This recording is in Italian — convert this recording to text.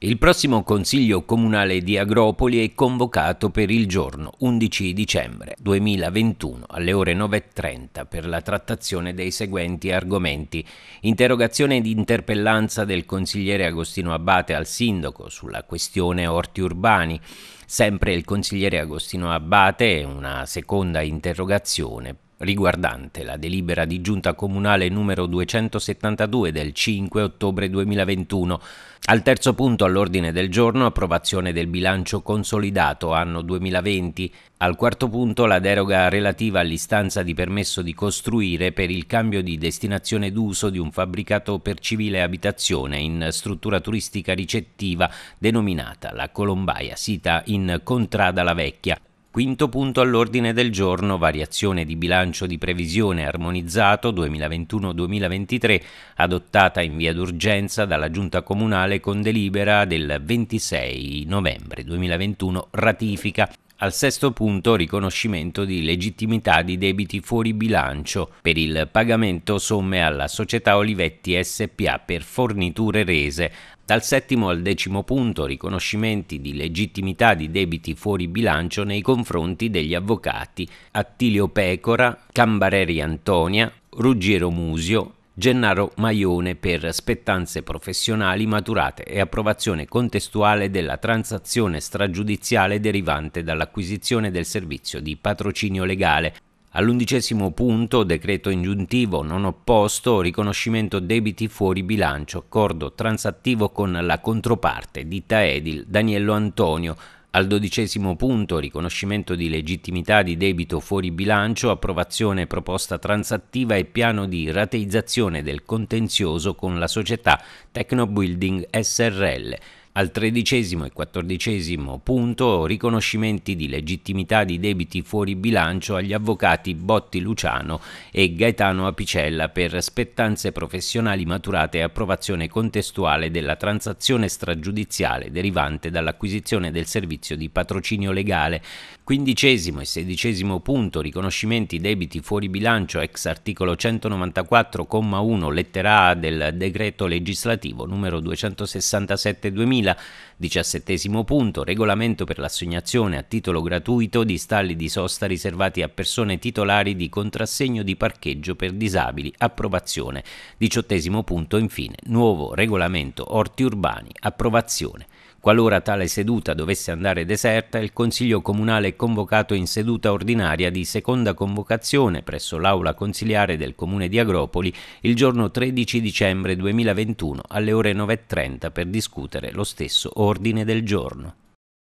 Il prossimo Consiglio Comunale di Agropoli è convocato per il giorno 11 dicembre 2021 alle ore 9.30 per la trattazione dei seguenti argomenti. Interrogazione di interpellanza del consigliere Agostino Abbate al sindaco sulla questione orti urbani. Sempre il consigliere Agostino Abbate una seconda interrogazione riguardante la delibera di giunta comunale numero 272 del 5 ottobre 2021. Al terzo punto all'ordine del giorno approvazione del bilancio consolidato anno 2020. Al quarto punto la deroga relativa all'istanza di permesso di costruire per il cambio di destinazione d'uso di un fabbricato per civile abitazione in struttura turistica ricettiva denominata la Colombaia, sita in Contrada la Vecchia. Quinto punto all'ordine del giorno, variazione di bilancio di previsione armonizzato 2021-2023 adottata in via d'urgenza dalla Giunta Comunale con delibera del 26 novembre 2021 ratifica al sesto punto riconoscimento di legittimità di debiti fuori bilancio per il pagamento somme alla società Olivetti SPA per forniture rese. Dal settimo al decimo punto riconoscimenti di legittimità di debiti fuori bilancio nei confronti degli avvocati Attilio Pecora, Cambareri Antonia, Ruggero Musio, Gennaro Maione per spettanze professionali maturate e approvazione contestuale della transazione stragiudiziale derivante dall'acquisizione del servizio di patrocinio legale All'undicesimo punto, decreto ingiuntivo non opposto, riconoscimento debiti fuori bilancio, accordo transattivo con la controparte, di Taedil Daniello Antonio, al dodicesimo punto, riconoscimento di legittimità di debito fuori bilancio, approvazione proposta transattiva e piano di rateizzazione del contenzioso con la società Tecnobuilding SRL. Al tredicesimo e quattordicesimo punto, riconoscimenti di legittimità di debiti fuori bilancio agli avvocati Botti Luciano e Gaetano Apicella per spettanze professionali maturate e approvazione contestuale della transazione stragiudiziale derivante dall'acquisizione del servizio di patrocinio legale. Quindicesimo e sedicesimo punto, riconoscimenti debiti fuori bilancio ex articolo 194,1 lettera A del decreto legislativo numero 267 2000 2000. 17 punto, regolamento per l'assegnazione a titolo gratuito di stalli di sosta riservati a persone titolari di contrassegno di parcheggio per disabili, approvazione. 18 punto, infine, nuovo regolamento orti urbani, approvazione. Qualora tale seduta dovesse andare deserta, il Consiglio Comunale è convocato in seduta ordinaria di seconda convocazione presso l'Aula Consiliare del Comune di Agropoli il giorno 13 dicembre 2021 alle ore 9.30 per discutere lo stesso ordine del giorno.